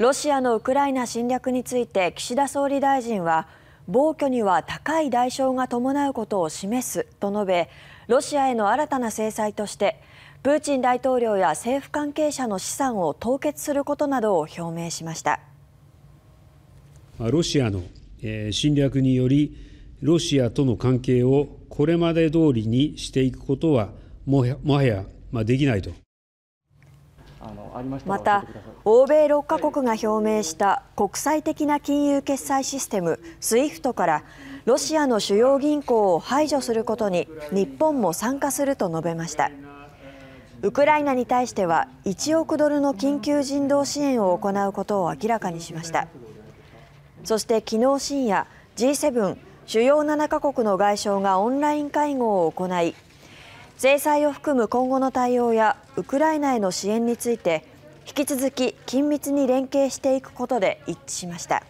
ロシアのウクライナ侵略について岸田総理大臣は暴挙には高い代償が伴うことを示すと述べロシアへの新たな制裁としてプーチン大統領や政府関係者の資産を凍結することなどを表明しましたロシアの侵略によりロシアとの関係をこれまで通りにしていくことはもはやできないと。また、欧米6カ国が表明した国際的な金融決済システム ＳＷＩＦＴ からロシアの主要銀行を排除することに日本も参加すると述べましたウクライナに対しては1億ドルの緊急人道支援を行うことを明らかにしましたそして昨日深夜 G7 主要7カ国の外相がオンライン会合を行い制裁を含む今後の対応やウクライナへの支援について引き続き緊密に連携していくことで一致しました。